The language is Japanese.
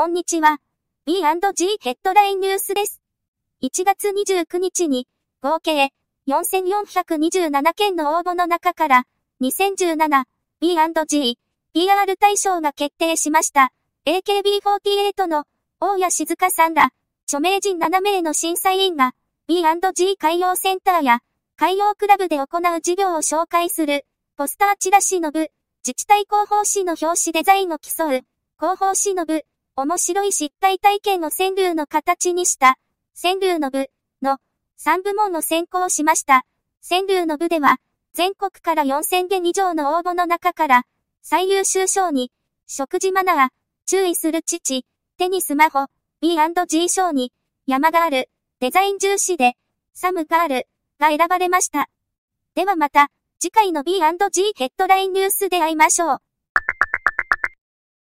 こんにちは。B&G ヘッドラインニュースです。1月29日に、合計、4427件の応募の中から、2017、B&G、PR 大賞が決定しました。AKB48 の、大谷静香さんら、著名人7名の審査員が、B&G 海洋センターや、海洋クラブで行う事業を紹介する、ポスターチラシの部、自治体広報誌の表紙デザインを競う、広報誌の部、面白い失敗体験の川柳の形にした、川柳の部の3部門を選考しました。川柳の部では、全国から4000件以上の応募の中から、最優秀賞に、食事マナー、注意する父、テニスマホ、B&G 賞に、山がある、デザイン重視で、サムガール、が選ばれました。ではまた、次回の B&G ヘッドラインニュースで会いましょう。